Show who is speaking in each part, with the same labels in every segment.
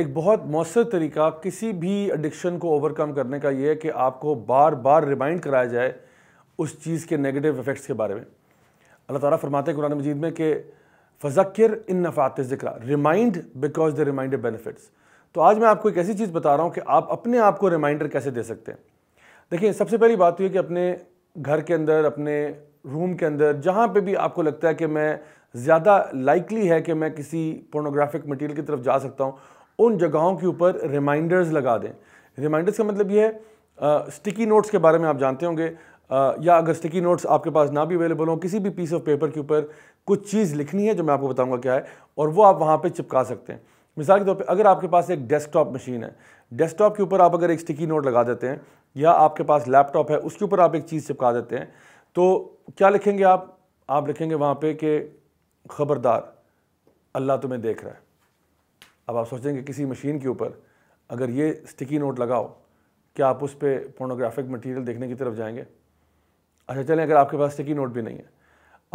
Speaker 1: एक बहुत मौसर तरीका किसी भी एडिक्शन को ओवरकम करने का ये है कि आपको बार बार रिमाइंड कराया जाए उस चीज़ के नेगेटिव इफ़ेक्ट्स के बारे में अल्लाह ताला फरमाते कुरान मजीद में कि फ़ज़क्र इन नफ़ात ज़िक्र remind because the reminder benefits तो आज मैं आपको एक ऐसी चीज़ बता रहा हूँ कि आप अपने आप को रिमाइंडर कैसे दे सकते हैं देखिए सबसे पहली बात तो ये कि अपने घर के अंदर अपने रूम के अंदर जहाँ पर भी आपको लगता है कि मैं ज़्यादा लाइकली है कि मैं किसी पोर्नोग्राफिक मटेरियल की तरफ जा सकता हूँ उन जगहों के ऊपर रिमाइंडर्स लगा दें रिमाइंडर्स का मतलब ये है स्टिकी नोट्स के बारे में आप जानते होंगे Uh, या अगर स्टिकी नोट्स आपके पास ना भी अवेलेबल हो किसी भी पीस ऑफ पेपर के ऊपर कुछ चीज़ लिखनी है जो मैं आपको बताऊंगा क्या है और वो आप वहाँ पे चिपका सकते हैं मिसाल के तौर पे अगर आपके पास एक डेस्कटॉप मशीन है डेस्कटॉप के ऊपर आप अगर एक स्टिकी नोट लगा देते हैं या आपके पास लैपटॉप है उसके ऊपर आप एक चीज़ चिपका देते हैं तो क्या लिखेंगे आप आप लिखेंगे वहाँ पर कि खबरदार अल्लाह तुम्हें देख रहा है अब आप सोचेंगे किसी मशीन के ऊपर अगर ये स्टिकी नोट लगाओ क्या आप उस पर पोर्नोग्राफिक मटीरियल देखने की तरफ जाएंगे अच्छा चलें अगर आपके पास स्टिकी नोट भी नहीं है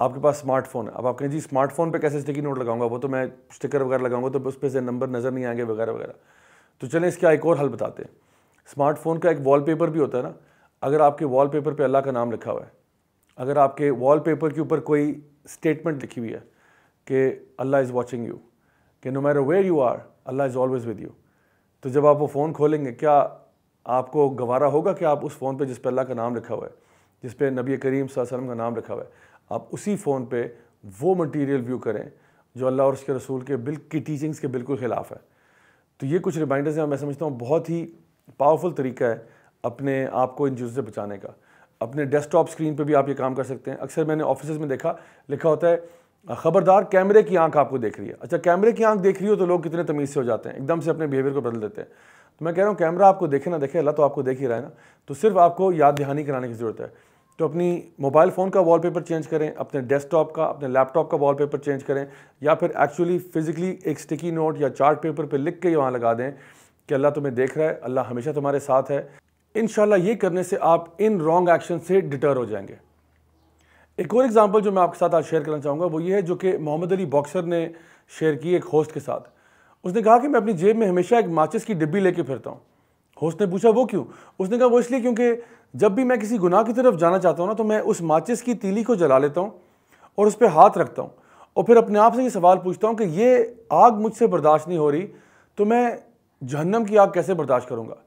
Speaker 1: आपके पास स्मार्टफोन है अब आप कहें जी स्मार्टफोन पे कैसे स्टिकी नोट लगाऊंगा वो तो मैं स्टिकर वगैरह लगाऊंगा तो उस पर से नंबर नज़र नहीं आएंगे वगैरह वगैरह तो चलें इसका एक और हल बताते हैं स्मार्टफोन का एक वॉलपेपर भी होता है ना अगर आपके वॉलपेपर पे अल्लाह का नाम लिखा हुआ है अगर आपके वॉल के ऊपर कोई स्टेटमेंट लिखी हुई है कि अल्लाह इज़ वॉचिंग यू कि no matter where you are Allah is always with you तो जब आप वो फ़ोन खोलेंगे क्या आपको गवारा होगा कि आप उस फ़ोन पे जिस पे अल्लाह का नाम लिखा हुआ है जिस पे नबी करीम वसल्लम का नाम लिखा हुआ है आप उसी फ़ोन पे वो मटेरियल व्यू करें जो अल्लाह और उसके रसूल के बिल की टीचिंग्स के बिल्कुल ख़िलाफ़ है तो ये कुछ रिमाइंडर्स हैं मैं समझता हूँ बहुत ही पावरफुल तरीका है अपने आप को इन चीज़ों से बचाने का अपने डेस्कटॉप स्क्रीन पे भी आप ये काम कर सकते हैं अक्सर मैंने ऑफिस में देखा लिखा होता है ख़बरदार कैमरे की आंख आपको देख रही है अच्छा कैमरे की आंख देख रही हो तो लोग कितने तमीज़ से हो जाते हैं एकदम से अपने बिहेवियर को बदल देते हैं तो मैं कह रहा हूँ कैमरा आपको देखे ना देखे अल्लाह तो आपको देख ही रहा है ना तो सिर्फ आपको याद दहानी कराने की ज़रूरत है तो अपनी मोबाइल फ़ोन का पेपर चेंज करें अपने डेस्कटॉप का अपने लैपटॉप का पेपर चेंज करें या फिर एक्चुअली फिज़िकली एक स्टिकी नोट या चार्ट पेपर पर लिख के वहाँ लगा दें कि अल्लाह तुम्हें देख रहा है अल्लाह हमेशा तुम्हारे साथ है इन ये करने से आप इन रॉन्ग एक्शन से डिटर हो जाएंगे एक और एग्ज़ाम्पल जो मैं आपके साथ आज शेयर करना चाहूँगा वो ये है जो कि मोहम्मद अली बॉक्सर ने शेयर की एक होस्ट के साथ उसने कहा कि मैं अपनी जेब में हमेशा एक माचिस की डिब्बी लेके फिरता हूँ होस्ट ने पूछा वो क्यों उसने कहा वो इसलिए क्योंकि जब भी मैं किसी गुनाह की तरफ जाना चाहता हूँ ना तो मैं उस माचिस की तीली को जला लेता हूँ और उस पर हाथ रखता हूँ और फिर अपने आप से ये सवाल पूछता हूँ कि ये आग मुझसे बर्दाश्त नहीं हो रही तो मैं जहन्नम की आग कैसे बर्दाश्त करूँगा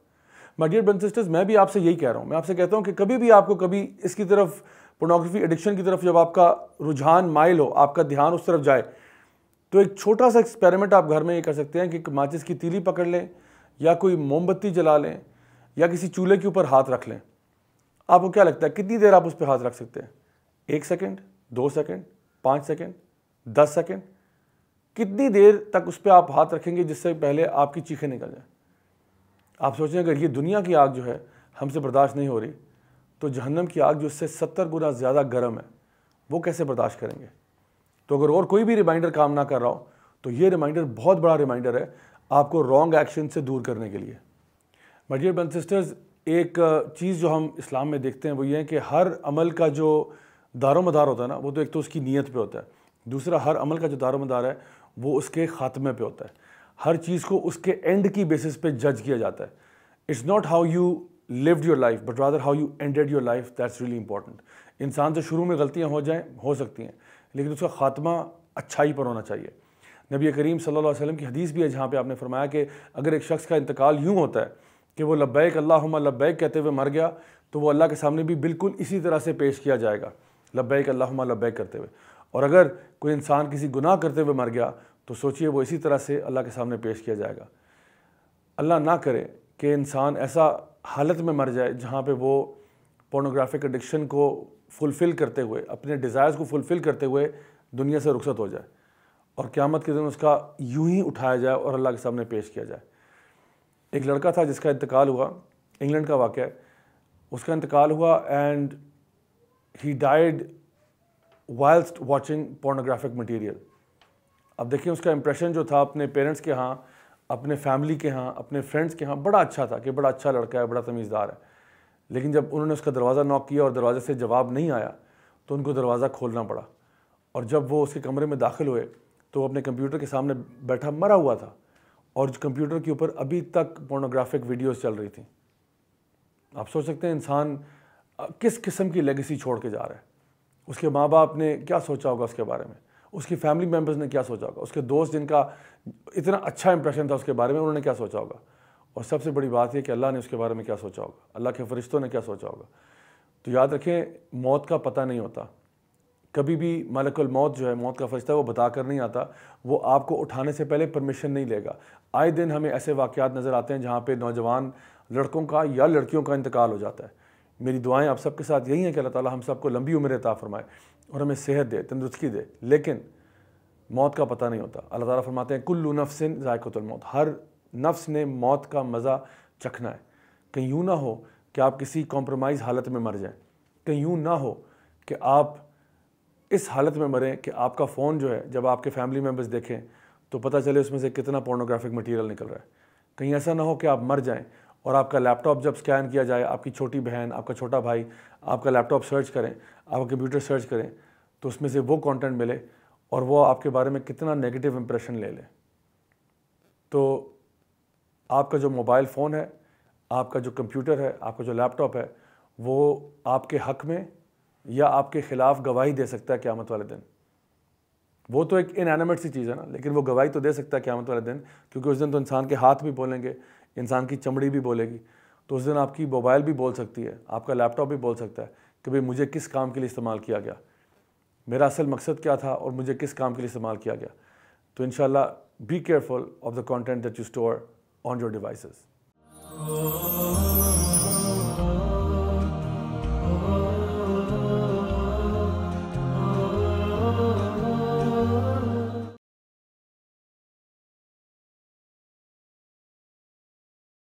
Speaker 1: माई डियर ब्रन सिस्टर्स मैं भी आपसे यही कह रहा हूँ मैं आपसे कहता हूँ कि कभी भी आपको कभी इसकी तरफ पोर्नोग्राफी एडिक्शन की तरफ जब आपका रुझान माइल हो आपका ध्यान उस तरफ जाए तो एक छोटा सा एक्सपेरिमेंट आप घर में ये कर सकते हैं कि माचिस की तीली पकड़ लें या कोई मोमबत्ती जला लें या किसी चूल्हे के ऊपर हाथ रख लें आपको क्या लगता है कितनी देर आप उस पर हाथ रख सकते हैं एक सेकेंड दो सेकेंड पाँच सेकेंड दस सेकेंड कितनी देर तक उस पर आप हाथ रखेंगे जिससे पहले आपकी चीखें निकल जाए आप सोचें अगर ये दुनिया की आग जो है हमसे बर्दाश्त नहीं हो रही तो जहन्नम की आग जो इससे सत्तर गुना ज़्यादा गर्म है वो कैसे बर्दाश्त करेंगे तो अगर और कोई भी रिमाइंडर काम ना कर रहा हो तो ये रिमाइंडर बहुत बड़ा रिमाइंडर है आपको रॉन्ग एक्शन से दूर करने के लिए माय बन सिस्टर्स एक चीज़ जो हम इस्लाम में देखते हैं वो ये है कि हर अमल का जो मदार होता है ना वो तो एक तो उसकी नीयत पे होता है दूसरा हर अमल का जो दारो मदार है वो उसके ख़ात्मे पे होता है हर चीज़ को उसके एंड की बेसिस पे जज किया जाता है it's not how you lived your life but rather how you ended your life that's really important इंसान से शुरू में गलतियाँ हो जाएँ हो सकती हैं लेकिन उसका ख़ात्मा अच्छाई पर होना चाहिए नबी करीम सल्लल्लाहु अलैहि वसल्लम की हदीस भी है जहाँ पे आपने फरमाया कि अगर एक शख्स का इंतकाल यूँ होता है कि वो लब्बैक अल्लाहुम्मा लब्बैक कहते हुए मर गया तो वो अल्लाह के सामने भी बिल्कुल इसी तरह से पेश किया जाएगा लब्बैक अल्लाहुम्मा लब्बैक करते हुए और अगर कोई इंसान किसी गुनाह करते हुए मर गया तो सोचिए वो इसी तरह से अल्लाह के सामने पेश किया जाएगा अल्लाह ना करे कि इंसान ऐसा हालत में मर जाए जहाँ पे वो पोर्नोग्राफिक एडिक्शन को फुलफ़िल करते हुए अपने डिज़ायर्स को फुलफ़िल करते हुए दुनिया से रुखसत हो जाए और क़्यामत के दिन उसका यूं ही उठाया जाए और अल्लाह के सामने पेश किया जाए एक लड़का था जिसका इंतकाल हुआ इंग्लैंड का वाक़ है उसका इंतकाल हुआ and he died whilst watching pornographic material अब देखिए उसका इम्प्रेशन जो था अपने पेरेंट्स के यहाँ अपने फैमिली के यहाँ अपने फ्रेंड्स के यहाँ बड़ा अच्छा था कि बड़ा अच्छा लड़का है बड़ा तमीज़दार है लेकिन जब उन्होंने उसका दरवाज़ा नॉक किया और दरवाज़े से जवाब नहीं आया तो उनको दरवाज़ा खोलना पड़ा और जब वो उसके कमरे में दाखिल हुए तो वो अपने कंप्यूटर के सामने बैठा मरा हुआ था और कंप्यूटर के ऊपर अभी तक पोर्नोग्राफिक वीडियोज़ चल रही थी आप सोच सकते हैं इंसान किस किस्म की लेगेसी छोड़ के जा रहा है उसके माँ बाप ने क्या सोचा होगा उसके बारे में उसकी फैमिली मेम्बर्स ने क्या सोचा होगा उसके दोस्त जिनका इतना अच्छा इंप्रेशन था उसके बारे में उन्होंने क्या सोचा होगा और सबसे बड़ी बात यह कि अल्लाह ने उसके बारे में क्या सोचा होगा अल्लाह के फरिश्तों ने क्या सोचा होगा तो याद रखें मौत का पता नहीं होता कभी भी मलकुल मौत जो है मौत का फरिश्ता वो बता कर नहीं आता वो आपको उठाने से पहले परमिशन नहीं लेगा आए दिन हमें ऐसे वाक़ात नज़र आते हैं जहाँ पर नौजवान लड़कों का या लड़कियों का इंतकाल हो जाता है मेरी दुआएं आप सबके साथ यही हैं कि अल्लाह ताला हम सबको लंबी उम्र अता फरमाए और हमें सेहत दे तंदरुस्ती दे लेकिन मौत का पता नहीं होता अल्लाह ताला फरमाते हैं कुल्लू नफ्सिन मौत हर नफ्स ने मौत का मज़ा चखना है कहीं यूँ ना हो कि आप किसी कॉम्प्रोमाइज़ हालत में मर जाएं कहीं यूँ ना हो कि आप इस हालत में मरें कि आपका फ़ोन जो है जब आपके फैमिली मेम्बर्स देखें तो पता चले उसमें से कितना पोर्नोग्राफिक मटीरियल निकल रहा है कहीं ऐसा ना हो कि आप मर जाएँ और आपका लैपटॉप जब स्कैन किया जाए आपकी छोटी बहन आपका छोटा भाई आपका लैपटॉप सर्च करें आपका कंप्यूटर सर्च करें तो उसमें से वो कंटेंट मिले और वो आपके बारे में कितना नेगेटिव इम्प्रेशन ले लें तो आपका जो मोबाइल फ़ोन है आपका जो कंप्यूटर है आपका जो लैपटॉप है वो आपके हक में या आपके ख़िलाफ़ गवाही दे सकता है क़्यामत वाले दिन वो तो एक इनएनिमेट सी चीज़ है ना लेकिन वो गवाही तो दे सकता है क़्यामत वाले दिन क्योंकि उस दिन तो इंसान के हाथ भी बोलेंगे इंसान की चमड़ी भी बोलेगी तो उस दिन आपकी मोबाइल भी बोल सकती है आपका लैपटॉप भी बोल सकता है कि भाई मुझे किस काम के लिए इस्तेमाल किया गया मेरा असल मकसद क्या था और मुझे किस काम के लिए इस्तेमाल किया गया तो इन be careful of the content that you store on your Oh